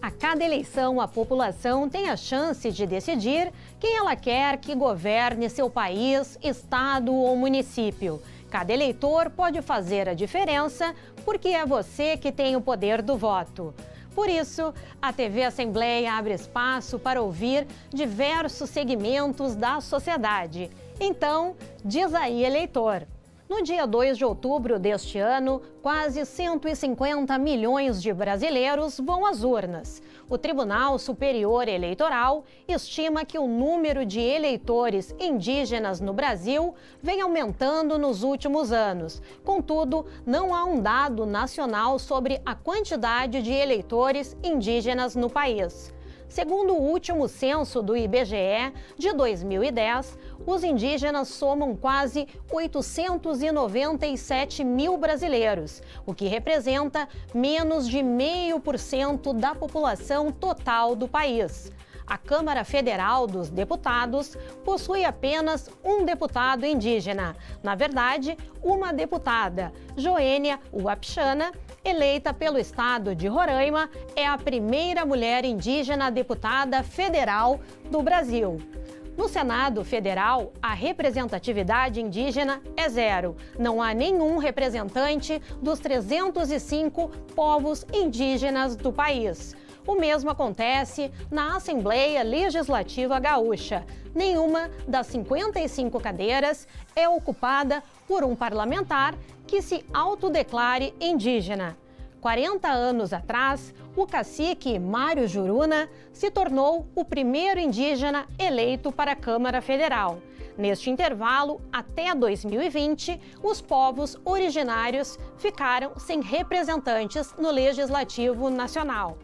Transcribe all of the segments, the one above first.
A cada eleição, a população tem a chance de decidir quem ela quer que governe seu país, estado ou município. Cada eleitor pode fazer a diferença porque é você que tem o poder do voto. Por isso, a TV Assembleia abre espaço para ouvir diversos segmentos da sociedade. Então, diz aí, eleitor, no dia 2 de outubro deste ano, quase 150 milhões de brasileiros vão às urnas. O Tribunal Superior Eleitoral estima que o número de eleitores indígenas no Brasil vem aumentando nos últimos anos. Contudo, não há um dado nacional sobre a quantidade de eleitores indígenas no país. Segundo o último censo do IBGE de 2010, os indígenas somam quase 897 mil brasileiros, o que representa menos de 0,5% da população total do país a Câmara Federal dos Deputados possui apenas um deputado indígena. Na verdade, uma deputada, Joênia Uapchana, eleita pelo estado de Roraima, é a primeira mulher indígena deputada federal do Brasil. No Senado Federal, a representatividade indígena é zero. Não há nenhum representante dos 305 povos indígenas do país. O mesmo acontece na Assembleia Legislativa Gaúcha. Nenhuma das 55 cadeiras é ocupada por um parlamentar que se autodeclare indígena. 40 anos atrás, o cacique Mário Juruna se tornou o primeiro indígena eleito para a Câmara Federal. Neste intervalo, até 2020, os povos originários ficaram sem representantes no Legislativo Nacional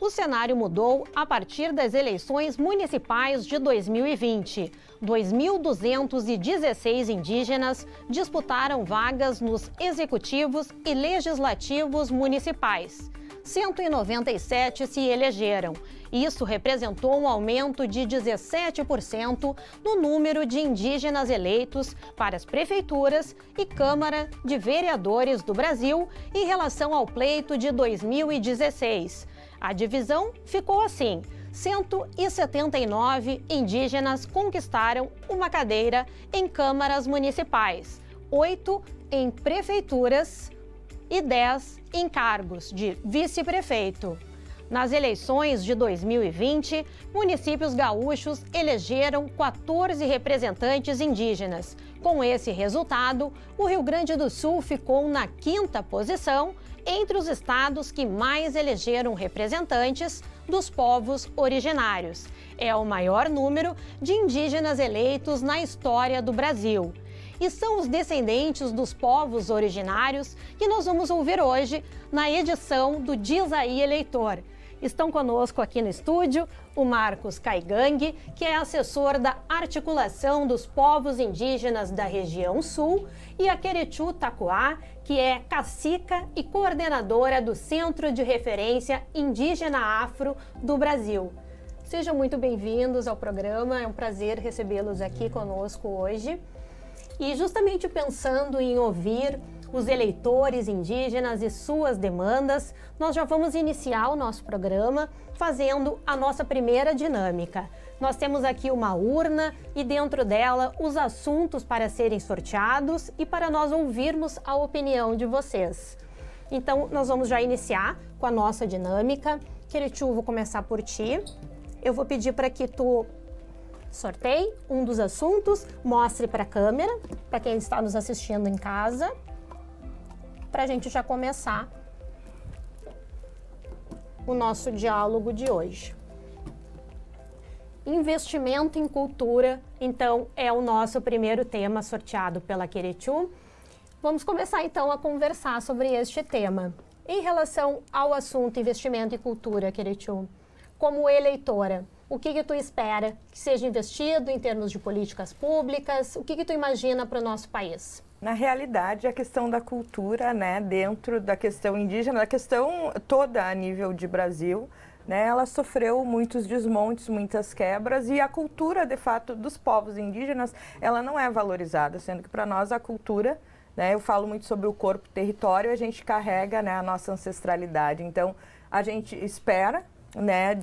o cenário mudou a partir das eleições municipais de 2020. 2.216 indígenas disputaram vagas nos executivos e legislativos municipais. 197 se elegeram. Isso representou um aumento de 17% no número de indígenas eleitos para as prefeituras e Câmara de Vereadores do Brasil em relação ao pleito de 2016, a divisão ficou assim: 179 indígenas conquistaram uma cadeira em câmaras municipais, oito em prefeituras e 10 em cargos de vice-prefeito. Nas eleições de 2020, municípios gaúchos elegeram 14 representantes indígenas. Com esse resultado, o Rio Grande do Sul ficou na quinta posição entre os estados que mais elegeram representantes dos povos originários. É o maior número de indígenas eleitos na história do Brasil. E são os descendentes dos povos originários que nós vamos ouvir hoje na edição do Diz aí Eleitor. Estão conosco aqui no estúdio o Marcos Caigangue, que é assessor da articulação dos povos indígenas da região sul, e a Querechu Tacuá, que é cacica e coordenadora do Centro de Referência Indígena Afro do Brasil. Sejam muito bem-vindos ao programa, é um prazer recebê-los aqui conosco hoje. E justamente pensando em ouvir os eleitores indígenas e suas demandas, nós já vamos iniciar o nosso programa fazendo a nossa primeira dinâmica. Nós temos aqui uma urna e dentro dela os assuntos para serem sorteados e para nós ouvirmos a opinião de vocês. Então, nós vamos já iniciar com a nossa dinâmica. Queretiu, vou começar por ti. Eu vou pedir para que tu sorteie um dos assuntos, mostre para a câmera, para quem está nos assistindo em casa para a gente já começar o nosso diálogo de hoje. Investimento em cultura, então, é o nosso primeiro tema sorteado pela Queretu. Vamos começar então a conversar sobre este tema. Em relação ao assunto investimento em cultura, Queretu, como eleitora, o que, que tu espera que seja investido em termos de políticas públicas? O que, que tu imagina para o nosso país? Na realidade, a questão da cultura, né, dentro da questão indígena, da questão toda a nível de Brasil, né, ela sofreu muitos desmontes, muitas quebras e a cultura, de fato, dos povos indígenas, ela não é valorizada, sendo que para nós a cultura, né, eu falo muito sobre o corpo território, a gente carrega, né, a nossa ancestralidade. Então, a gente espera, né,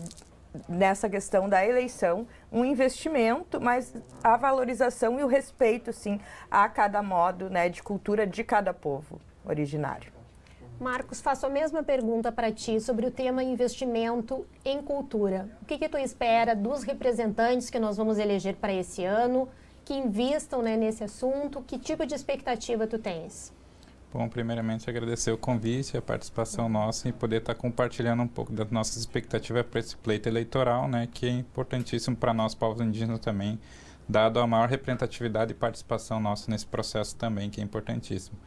nessa questão da eleição um investimento, mas a valorização e o respeito, sim, a cada modo né, de cultura de cada povo originário. Marcos, faço a mesma pergunta para ti sobre o tema investimento em cultura. O que, que tu espera dos representantes que nós vamos eleger para esse ano, que invistam né, nesse assunto? Que tipo de expectativa tu tens? Bom, primeiramente agradecer o convite, a participação nossa e poder estar compartilhando um pouco das nossas expectativas para esse pleito eleitoral, né, que é importantíssimo para nós, povos indígenas também, dado a maior representatividade e participação nossa nesse processo também, que é importantíssimo.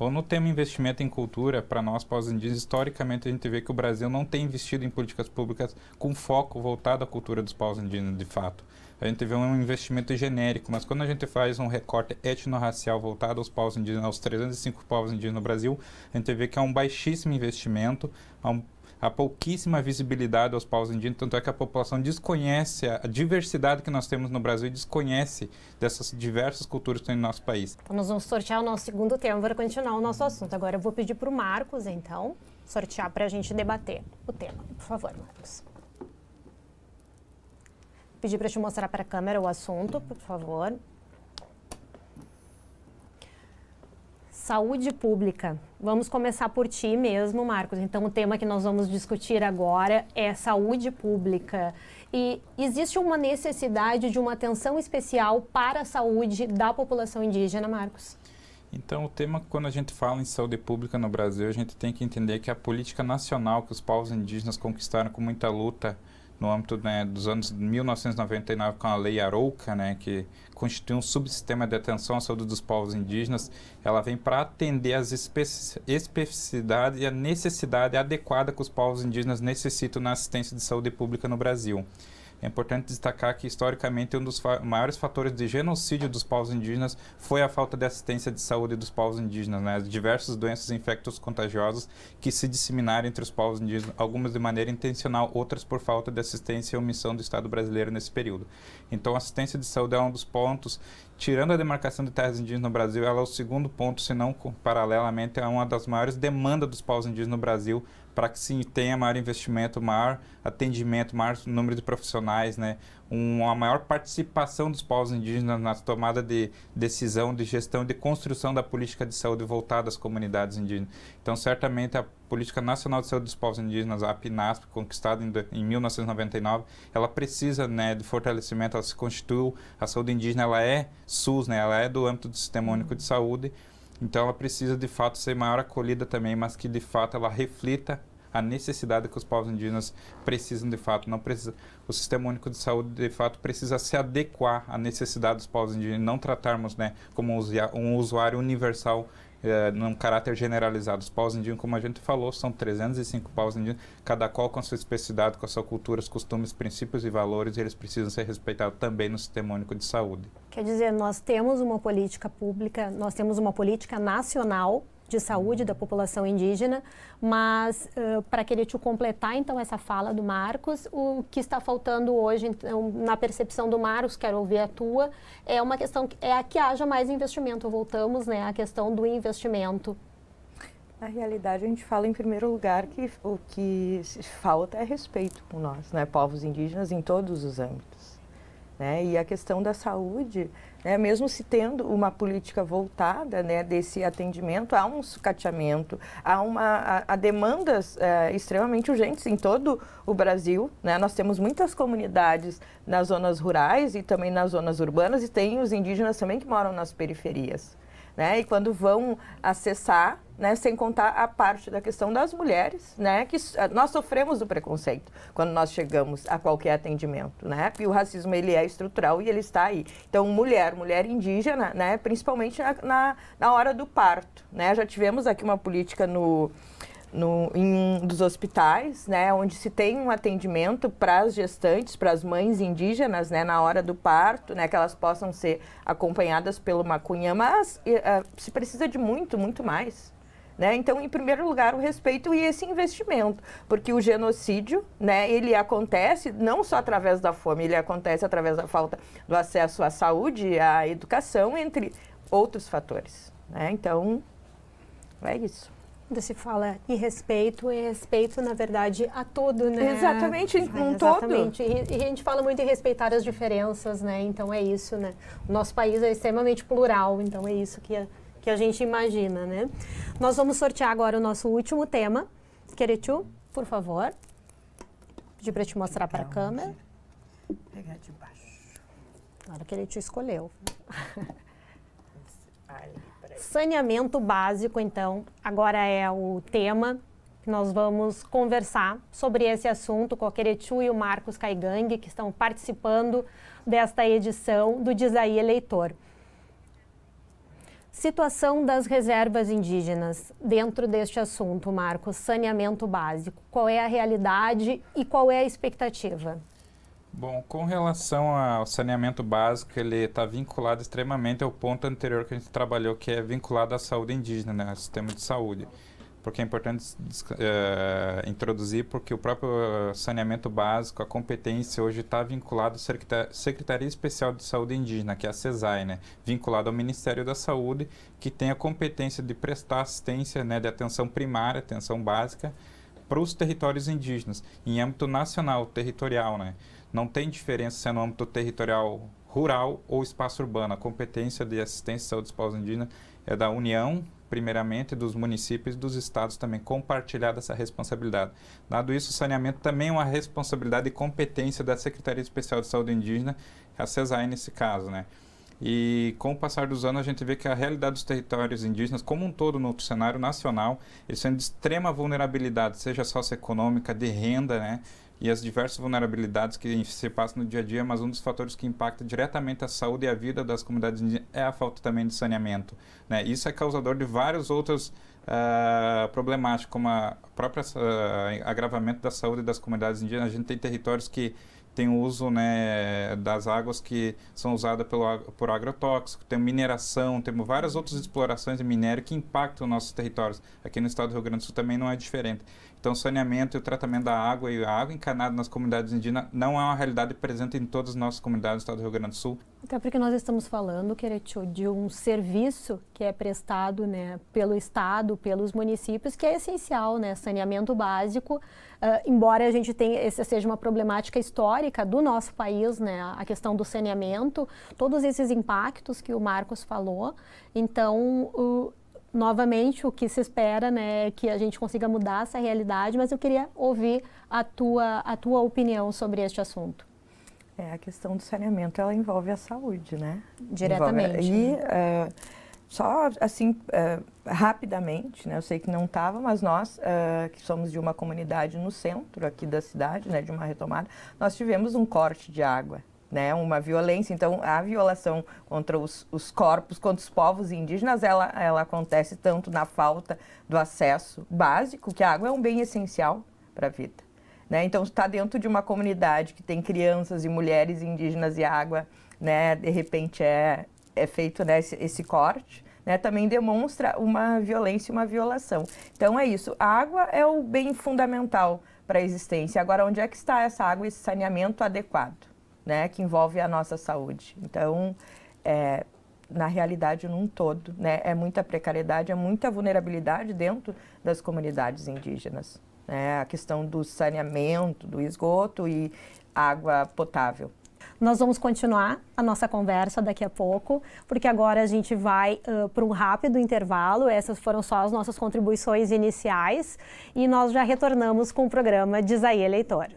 Bom, no tema investimento em cultura, para nós pós-indígenas, historicamente a gente vê que o Brasil não tem investido em políticas públicas com foco voltado à cultura dos pós-indígenas, de fato. A gente vê um investimento genérico, mas quando a gente faz um recorte etnorracial voltado aos povos indígenas, aos 305 povos indígenas no Brasil, a gente vê que é um baixíssimo investimento, há é um a pouquíssima visibilidade aos povos indígenas, tanto é que a população desconhece a diversidade que nós temos no Brasil e desconhece dessas diversas culturas que tem no nosso país. Então, nós vamos sortear o nosso segundo tema para continuar o nosso assunto. Agora eu vou pedir para o Marcos, então, sortear para a gente debater o tema. Por favor, Marcos. Pedir para te mostrar para a câmera o assunto, por favor. Saúde pública. Vamos começar por ti mesmo, Marcos. Então, o tema que nós vamos discutir agora é saúde pública. E existe uma necessidade de uma atenção especial para a saúde da população indígena, Marcos? Então, o tema, quando a gente fala em saúde pública no Brasil, a gente tem que entender que a política nacional que os povos indígenas conquistaram com muita luta no âmbito né, dos anos 1999 com a Lei Arouca, né, que constitui um subsistema de atenção à saúde dos povos indígenas, ela vem para atender as especificidades e a necessidade adequada que os povos indígenas necessitam na assistência de saúde pública no Brasil. É importante destacar que, historicamente, um dos fa maiores fatores de genocídio dos povos indígenas foi a falta de assistência de saúde dos povos indígenas, né? As diversas doenças infectos contagiosas que se disseminaram entre os povos indígenas, algumas de maneira intencional, outras por falta de assistência e omissão do Estado brasileiro nesse período. Então, assistência de saúde é um dos pontos, tirando a demarcação de terras indígenas no Brasil, ela é o segundo ponto, se não paralelamente, é uma das maiores demandas dos povos indígenas no Brasil para que se tenha maior investimento, maior atendimento, maior número de profissionais, né? uma maior participação dos povos indígenas na tomada de decisão, de gestão, de construção da política de saúde voltada às comunidades indígenas. Então, certamente, a Política Nacional de Saúde dos Povos Indígenas, a PNASP, conquistada em, 1999, ela precisa né, de fortalecimento, ela se constitui, a saúde indígena ela é SUS, né, ela é do âmbito do Sistema Único de uhum. Saúde, então ela precisa de fato ser maior acolhida também, mas que de fato ela reflita a necessidade que os povos indígenas precisam de fato. Não precisa, o sistema único de saúde de fato precisa se adequar à necessidade dos povos indígenas, não tratarmos né, como um usuário universal é, num caráter generalizado. Os povos indígenas, como a gente falou, são 305 povos indígenas, cada qual com a sua especificidade, com a sua cultura, costumes, princípios e valores, e eles precisam ser respeitados também no sistema único de saúde. Quer dizer, nós temos uma política pública, nós temos uma política nacional de saúde da população indígena, mas uh, para querer te completar então essa fala do Marcos, o que está faltando hoje então, na percepção do Marcos, quero ouvir a tua, é uma questão é a que haja mais investimento. Voltamos, né, à questão do investimento. Na realidade, a gente fala em primeiro lugar que o que falta é respeito por nós, né, povos indígenas em todos os âmbitos. Né? E a questão da saúde, né? mesmo se tendo uma política voltada né, desse atendimento, há um sucateamento, há, uma, há, demandas é, extremamente urgentes em todo o Brasil. Né? Nós temos muitas comunidades nas zonas rurais e também nas zonas urbanas, e tem os indígenas também que moram nas periferias né? E quando vão acessar, né, sem contar a parte da questão das mulheres, né, que eh, nós sofremos do preconceito quando nós chegamos a qualquer atendimento, né? E o racismo ele é estrutural e ele está aí. Então, mulher, mulher indígena, né, principalmente na, na, na hora do parto, né? Já tivemos aqui uma política no no, em um dos hospitais, né, onde se tem um atendimento para as gestantes, para as mães indígenas, né, na hora do parto, né, que elas possam ser acompanhadas pelo macunhã, mas uh, se precisa de muito, muito mais. Né? Então, em primeiro lugar, o respeito e esse investimento, porque o genocídio, né, ele acontece não só através da fome, ele acontece através da falta do acesso à saúde, à educação, entre outros fatores. Né? Então, é isso quando se fala em respeito, é respeito, na verdade, a tudo, né? Exatamente, é, um exatamente. todo. E, e a gente fala muito em respeitar as diferenças, né? Então é isso, né? O nosso país é extremamente plural, então é isso que a, que a gente imagina, né? Nós vamos sortear agora o nosso último tema. Queretu, por favor. Pedir para te mostrar para a câmera. Pegar de baixo. Agora, hora que ele te escolheu. Olha. Saneamento básico, então, agora é o tema que nós vamos conversar sobre esse assunto com a Querechu e o Marcos Caigangue que estão participando desta edição do Desaí Eleitor. Situação das reservas indígenas dentro deste assunto, Marcos, saneamento básico. Qual é a realidade e qual é a expectativa? Bom, com relação ao saneamento básico, ele está vinculado extremamente ao ponto anterior que a gente trabalhou, que é vinculado à saúde indígena, né, ao sistema de saúde. Porque é importante uh, introduzir, porque o próprio saneamento básico, a competência hoje está vinculado à Secretaria Especial de Saúde Indígena, que é a CESAI, né, vinculado ao Ministério da Saúde, que tem a competência de prestar assistência né, de atenção primária, atenção básica, para os territórios indígenas, em âmbito nacional, territorial, né? não tem diferença se é no âmbito territorial rural ou espaço urbano. A competência de assistência à saúde pós-indígena é da União, primeiramente, dos municípios e dos estados também, compartilhar essa responsabilidade. Dado isso, o saneamento também é uma responsabilidade e competência da Secretaria Especial de Saúde Indígena, a CESAE nesse caso, né? E com o passar dos anos, a gente vê que a realidade dos territórios indígenas, como um todo no cenário nacional, eles sendo de extrema vulnerabilidade, seja socioeconômica, de renda, né? e as diversas vulnerabilidades que se passam no dia a dia, mas um dos fatores que impacta diretamente a saúde e a vida das comunidades é a falta também de saneamento. Né? Isso é causador de várias outras uh, ah, problemáticas, como a própria uh, agravamento da saúde das comunidades indígenas. A gente tem territórios que tem o uso né, das águas que são usadas pelo, por agrotóxico, tem mineração, temos várias outras explorações de minério que impactam nossos territórios. Aqui no estado do Rio Grande do Sul também não é diferente. Então, saneamento e o tratamento da água e a água encanada nas comunidades indígenas não é uma realidade presente em todas as nossas comunidades do estado do Rio Grande do Sul. Até então, porque nós estamos falando, Queretio, de um serviço que é prestado né, pelo Estado, pelos municípios, que é essencial, né, saneamento básico, uh, embora a gente tenha, essa seja uma problemática histórica do nosso país, né, a questão do saneamento, todos esses impactos que o Marcos falou, então... Uh, novamente, o que se espera né, é que a gente consiga mudar essa realidade, mas eu queria ouvir a tua, a tua opinião sobre este assunto. É, a questão do saneamento, ela envolve a saúde, né? Diretamente. Envolve, e uh, só assim, uh, rapidamente, né, eu sei que não estava, mas nós, uh, que somos de uma comunidade no centro aqui da cidade, né, de uma retomada, nós tivemos um corte de água né, uma violência. Então, a violação contra os, os, corpos, contra os povos indígenas, ela, ela acontece tanto na falta do acesso básico, que a água é um bem essencial para a vida. Né? Então, está dentro de uma comunidade que tem crianças e mulheres indígenas e água, né, de repente é, é feito né, esse, esse corte. Né, também demonstra uma violência e uma violação. Então é isso, a água é o bem fundamental para a existência. Agora, onde é que está essa água e esse saneamento adequado? né, que envolve a nossa saúde. Então, é, na realidade, num todo, né, é muita precariedade, é muita vulnerabilidade dentro das comunidades indígenas. Né, a questão do saneamento, do esgoto e água potável. Nós vamos continuar a nossa conversa daqui a pouco, porque agora a gente vai uh, para um rápido intervalo. Essas foram só as nossas contribuições iniciais e nós já retornamos com o programa Diz aí, Eleitor.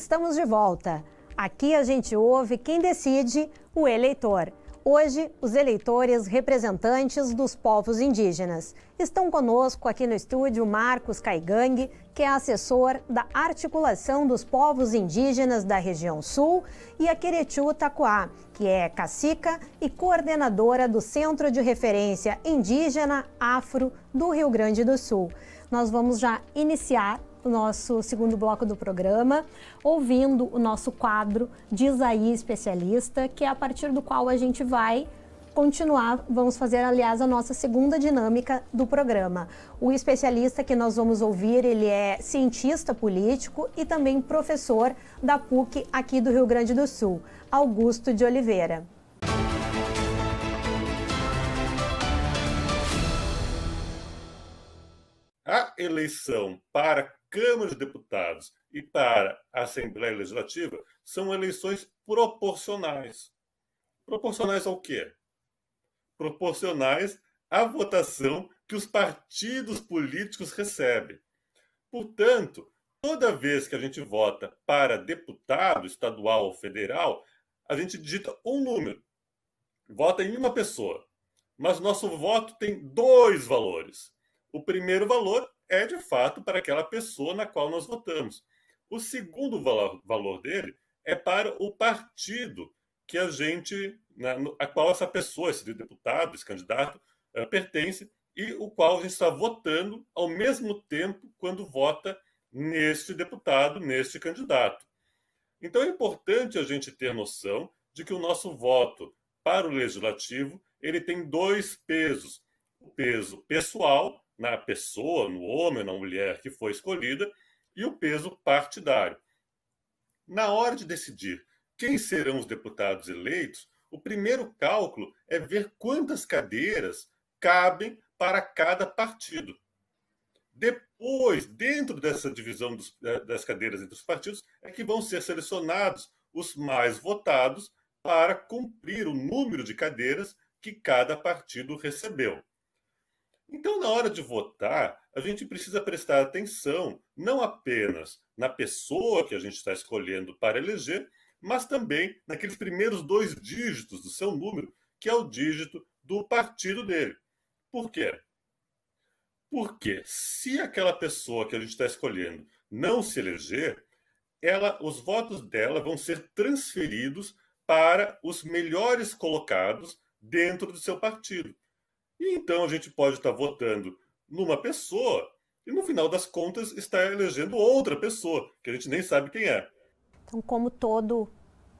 estamos de volta. Aqui a gente ouve quem decide, o eleitor. Hoje, os eleitores representantes dos povos indígenas. Estão conosco aqui no estúdio Marcos Caigang, que é assessor da Articulação dos Povos Indígenas da Região Sul, e a Queretiu Taquá, que é cacica e coordenadora do Centro de Referência Indígena Afro do Rio Grande do Sul. Nós vamos já iniciar o nosso segundo bloco do programa, ouvindo o nosso quadro de Isaí Especialista, que é a partir do qual a gente vai continuar, vamos fazer, aliás, a nossa segunda dinâmica do programa. O especialista que nós vamos ouvir, ele é cientista político e também professor da PUC aqui do Rio Grande do Sul, Augusto de Oliveira. A eleição para Câmara de Deputados e para a Assembleia Legislativa são eleições proporcionais. Proporcionais ao quê? Proporcionais à votação que os partidos políticos recebem. Portanto, toda vez que a gente vota para deputado estadual ou federal, a gente digita um número, vota em uma pessoa. Mas nosso voto tem dois valores. O primeiro valor é de fato para aquela pessoa na qual nós votamos. O segundo valor, valor dele é para o partido que a gente, né, a qual essa pessoa, esse deputado, esse candidato, uh, pertence e o qual a gente está votando ao mesmo tempo quando vota neste deputado, neste candidato. Então é importante a gente ter noção de que o nosso voto para o legislativo ele tem dois pesos: o peso pessoal na pessoa, no homem, na mulher que foi escolhida, e o peso partidário. Na hora de decidir quem serão os deputados eleitos, o primeiro cálculo é ver quantas cadeiras cabem para cada partido. Depois, dentro dessa divisão dos, eh, das cadeiras entre os partidos, é que vão ser selecionados os mais votados para cumprir o número de cadeiras que cada partido recebeu. Então, na hora de votar, a gente precisa prestar atenção não apenas na pessoa que a gente está escolhendo para eleger, mas também naqueles primeiros dois dígitos do seu número, que é o dígito do partido dele. Por quê? Porque se aquela pessoa que a gente está escolhendo não se eleger, ela, os votos dela vão ser transferidos para os melhores colocados dentro do seu partido. E então a gente pode estar votando numa pessoa e no final das contas estar elegendo outra pessoa, que a gente nem sabe quem é. Então, como todo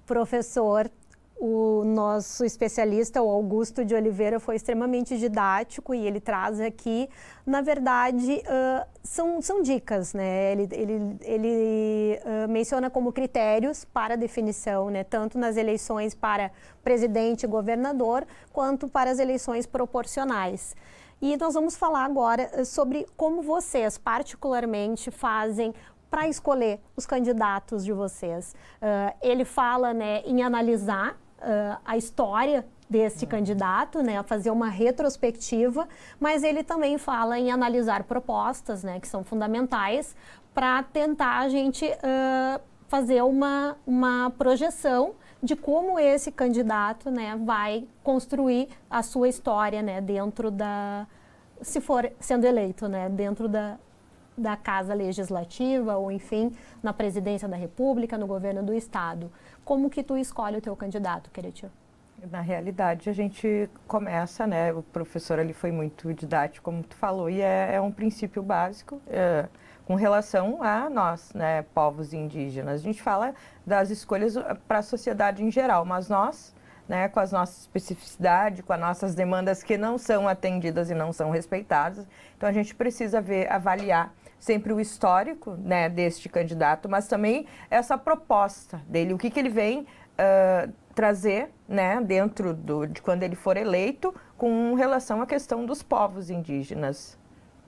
professor o nosso especialista, o Augusto de Oliveira, foi extremamente didático e ele traz aqui, na verdade, uh, são, são dicas, né? Ele, ele, ele uh, menciona como critérios para definição, né? Tanto nas eleições para presidente e governador, quanto para as eleições proporcionais. E nós vamos falar agora sobre como vocês, particularmente, fazem para escolher os candidatos de vocês. Uh, ele fala né, em analisar uh, a história deste uhum. candidato, né, a fazer uma retrospectiva, mas ele também fala em analisar propostas, né, que são fundamentais para tentar a gente uh, fazer uma, uma projeção de como esse candidato, né, vai construir a sua história, né, dentro da, se for sendo eleito, né, dentro da, da Casa Legislativa ou, enfim, na Presidência da República, no Governo do Estado como que tu escolhe o teu candidato, Queretil? Na realidade, a gente começa, né? O professor ali foi muito didático, como tu falou, e é, é um princípio básico é, com relação a nós, né? Povos indígenas. A gente fala das escolhas eh, para a sociedade em geral, mas nós, né, com as nossas especificidades, com as nossas demandas que não são atendidas e não são respeitadas, então a gente precisa ver, avaliar sempre o histórico né, deste candidato, mas também essa proposta dele, o que, que ele vem uh, trazer né, dentro do, de quando ele for eleito com relação à questão dos povos indígenas.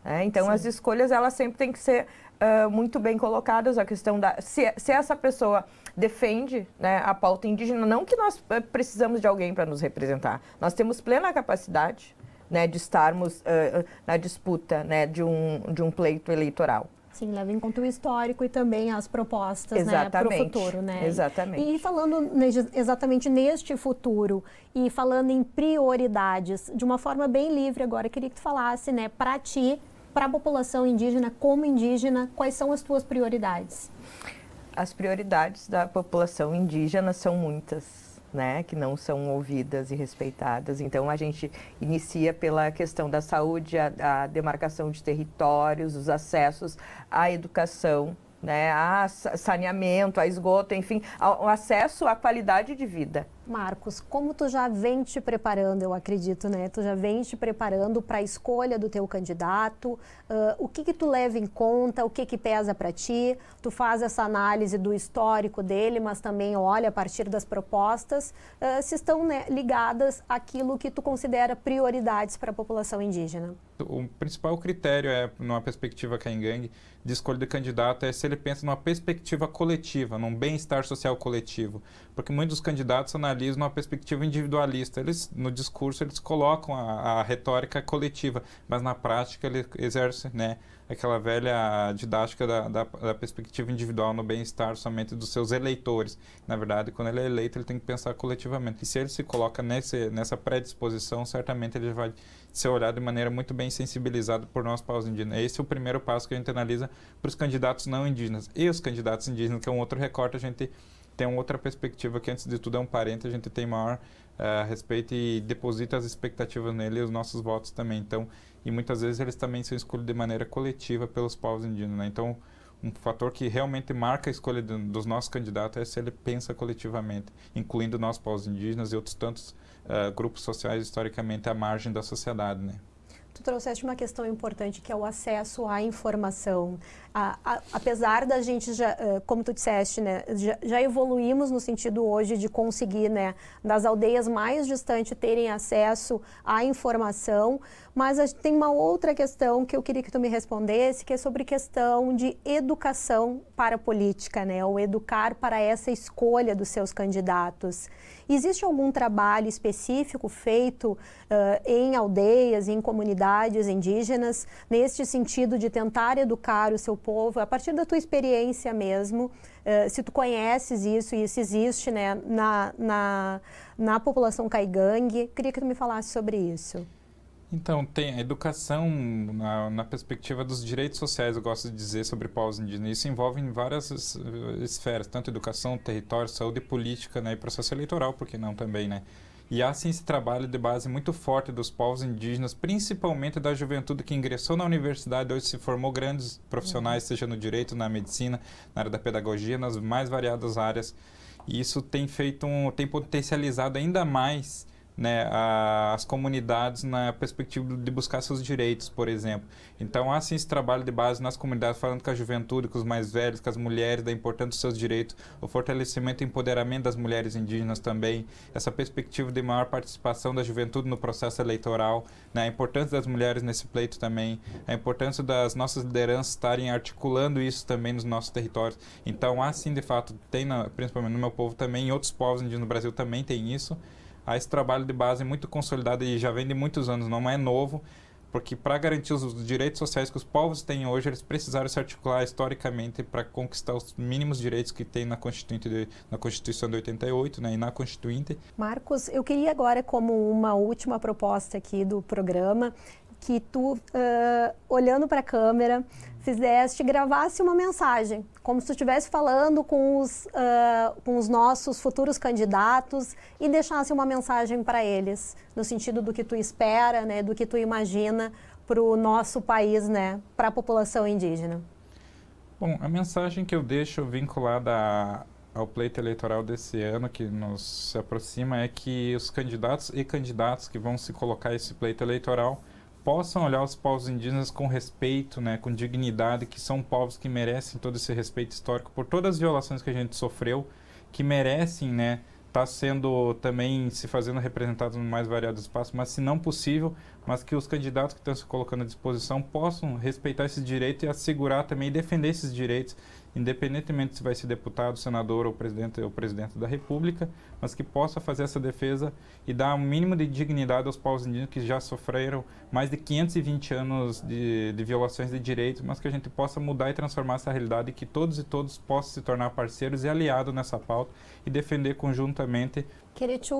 Né? Então, Sim. as escolhas elas sempre têm que ser uh, muito bem colocadas. A questão da se, se essa pessoa defende né, a pauta indígena, não que nós eh, precisamos de alguém para nos representar, nós temos plena capacidade né, de estarmos uh, na disputa né, de, um, de um pleito eleitoral. Sim, leva em conta o histórico e também as propostas né, para o futuro. Né? Exatamente. E, falando exatamente neste futuro e falando em prioridades, de uma forma bem livre agora, queria que tu falasse né, para ti, para a população indígena, como indígena, quais são as tuas prioridades? As prioridades da população indígena são muitas né, que não são ouvidas e respeitadas. Então a gente inicia pela questão da saúde, a, a demarcação de territórios, os acessos à educação, né, a saneamento, a esgoto, enfim, o acesso à qualidade de vida. Marcos, como tu já vem te preparando, eu acredito, né? Tu já vem te preparando para a escolha do teu candidato. Uh, o que que tu leva em conta? O que que pesa para ti? Tu faz essa análise do histórico dele, mas também olha a partir das propostas uh, se estão né, ligadas àquilo que tu considera prioridades para a população indígena. O principal critério é, numa perspectiva Kaingang, de escolha de candidato é se ele pensa numa perspectiva coletiva, num bem-estar social coletivo, porque muitos dos candidatos analisam liberalismo a perspectiva individualista. Eles, no discurso, eles colocam a, a retórica coletiva, mas na prática ele exerce né, aquela velha didática da, da, da perspectiva individual no bem-estar somente dos seus eleitores. Na verdade, quando ele é eleito, ele tem que pensar coletivamente. E se ele se coloca nesse, nessa predisposição, certamente ele vai ser olhado de maneira muito bem sensibilizada por nós, paus indígenas. Esse é o primeiro passo que a gente analisa para os candidatos não indígenas. E os candidatos indígenas, que é um outro recorte, a gente tem uma outra perspectiva que, antes de tudo, é um parente, a gente tem maior uh, respeito e deposita as expectativas nele e os nossos votos também. Então, e muitas vezes eles também são escolhidos de maneira coletiva pelos povos indígenas. Né? Então, um fator que realmente marca a escolha dos nossos candidatos é se ele pensa coletivamente, incluindo nós, povos indígenas e outros tantos uh, grupos sociais historicamente à margem da sociedade. Né? tu trouxeste uma questão importante que é o acesso à informação. A, a, apesar da gente já, eh, como tu disseste, né, já, já, evoluímos no sentido hoje de conseguir, né, das aldeias mais distantes terem acesso à informação, mas a, tem uma outra questão que eu queria que tu me respondesse, que é sobre questão de educação para a política, né? Ou educar para essa escolha dos seus candidatos. Existe algum trabalho específico feito uh, em aldeias, em comunidades indígenas, neste sentido de tentar educar o seu povo, a partir da tua experiência mesmo, uh, se tu conheces isso e se existe né, na, na, na população caigangue, queria que tu me falasse sobre isso. Então, tem a educação na, na, perspectiva dos direitos sociais, eu gosto de dizer sobre povos indígenas. Isso envolve várias eh, esferas, tanto educação, território, saúde, política né, e processo eleitoral, porque não também, né? E há sim esse trabalho de base muito forte dos povos indígenas, principalmente da juventude que ingressou na universidade, hoje se formou grandes profissionais, uhum. seja no direito, na medicina, na área da pedagogia, nas mais variadas áreas. E isso tem feito um, tem potencializado ainda mais né, a, as comunidades na perspectiva de buscar seus direitos, por exemplo. Então, há sim esse trabalho de base nas comunidades, falando com a juventude, com os mais velhos, com as mulheres, da importância dos seus direitos, o fortalecimento e empoderamento das mulheres indígenas também, essa perspectiva de maior participação da juventude no processo eleitoral, né, a importância das mulheres nesse pleito também, a importância das nossas lideranças estarem articulando isso também nos nossos territórios. Então, há sim, de fato, tem, na, principalmente no meu povo também, em outros povos indígenas no Brasil também tem isso há ah, esse trabalho de base é muito consolidado e já vem de muitos anos, não é novo, porque para garantir os direitos sociais que os povos têm hoje, eles precisaram se articular historicamente para conquistar os mínimos direitos que tem na, Constituinte de, na Constituição de 88 né, e na Constituinte. Marcos, eu queria agora, como uma última proposta aqui do programa, que tu, uh, olhando para a câmera, fizeste, gravasse uma mensagem, como se tu estivesse falando com os, uh, com os nossos futuros candidatos e deixasse uma mensagem para eles, no sentido do que tu espera, né, do que tu imagina para o nosso país, né, para a população indígena. Bom, a mensagem que eu deixo vinculada a, ao pleito eleitoral desse ano que nos aproxima é que os candidatos e candidatas que vão se colocar esse pleito eleitoral possam olhar os povos indígenas com respeito, né, com dignidade, que são povos que merecem todo esse respeito histórico por todas as violações que a gente sofreu, que merecem, né, estar tá sendo também se fazendo representados no mais variado espaço, mas se não possível, mas que os candidatos que estão se colocando à disposição possam respeitar esses direitos e assegurar também e defender esses direitos independentemente se vai ser deputado, senador ou presidente ou presidente da República, mas que possa fazer essa defesa e dar um mínimo de dignidade aos povos indígenas que já sofreram mais de 520 anos de, de violações de direitos, mas que a gente possa mudar e transformar essa realidade e que todos e todos possam se tornar parceiros e aliados nessa pauta e defender conjuntamente. Queria te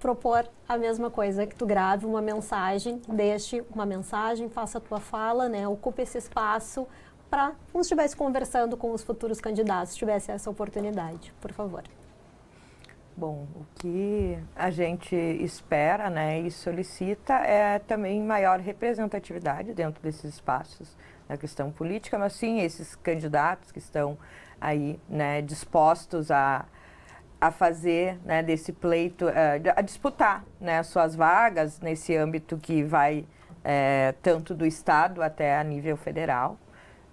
propor a mesma coisa, que tu grave uma mensagem, deixe uma mensagem, faça a tua fala, né? Ocupe esse espaço para como estivesse conversando com os futuros candidatos, tivesse essa oportunidade, por favor. Bom, o que a gente espera né, e solicita é também maior representatividade dentro desses espaços na questão política, mas sim esses candidatos que estão aí né, dispostos a, a fazer né, desse pleito, eh, a disputar né, suas vagas nesse âmbito que vai é, tanto do Estado até a nível federal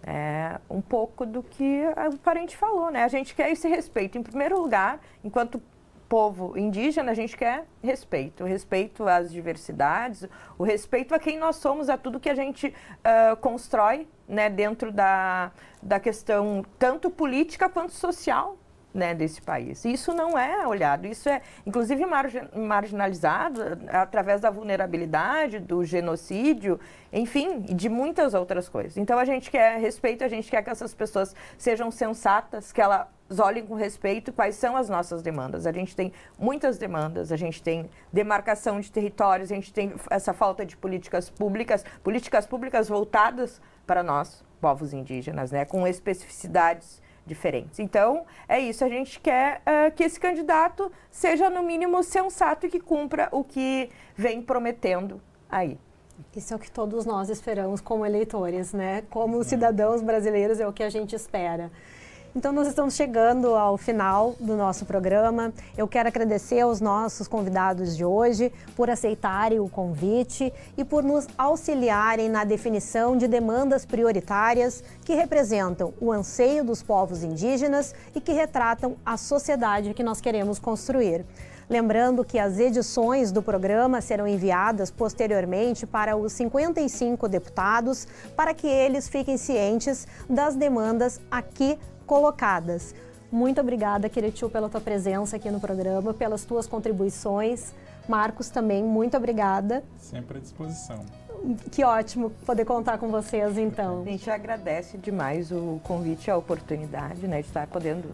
é, um pouco do que o parente falou, né? A gente quer esse respeito. Em primeiro lugar, enquanto povo indígena, a gente quer respeito. O respeito às diversidades, o respeito a quem nós somos, a tudo que a gente uh, constrói né, dentro da, da questão tanto política quanto social né, desse país. Isso não é olhado, isso é, inclusive, margin marginalizado eh, através da vulnerabilidade, do genocídio, enfim, de muitas outras coisas. Então, a gente quer respeito, a gente quer que essas pessoas sejam sensatas, que elas olhem com respeito quais são as nossas demandas. A gente tem muitas demandas, a gente tem demarcação de territórios, a gente tem essa falta de políticas públicas, políticas públicas voltadas para nós, povos indígenas, né, com especificidades diferentes. Então, é isso. A gente quer uh, que esse candidato seja, no mínimo, sensato e que cumpra o que vem prometendo aí. Isso é o que todos nós esperamos como eleitores, né? Como cidadãos brasileiros é o que a gente espera. Então, nós estamos chegando ao final do nosso programa. Eu quero agradecer aos nossos convidados de hoje por aceitarem o convite e por nos auxiliarem na definição de demandas prioritárias que representam o anseio dos povos indígenas e que retratam a sociedade que nós queremos construir. Lembrando que as edições do programa serão enviadas posteriormente para os 55 deputados, para que eles fiquem cientes das demandas aqui colocadas. Muito obrigada, Queretiu, pela tua presença aqui no programa, pelas tuas contribuições. Marcos também, muito obrigada. Sempre à disposição. Que ótimo poder contar com vocês, então. A gente agradece demais o convite e a oportunidade né, de estar podendo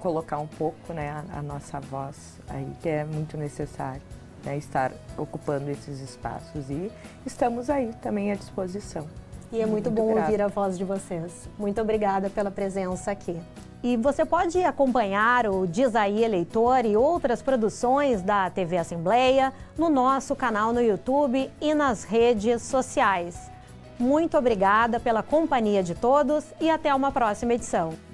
colocar um pouco né, a, a nossa voz aí, que é muito necessário né, estar ocupando esses espaços. E estamos aí também à disposição. E é muito, muito bom grato. ouvir a voz de vocês. Muito obrigada pela presença aqui. E você pode acompanhar o Diz aí Eleitor e outras produções da TV Assembleia no nosso canal no YouTube e nas redes sociais. Muito obrigada pela companhia de todos e até uma próxima edição.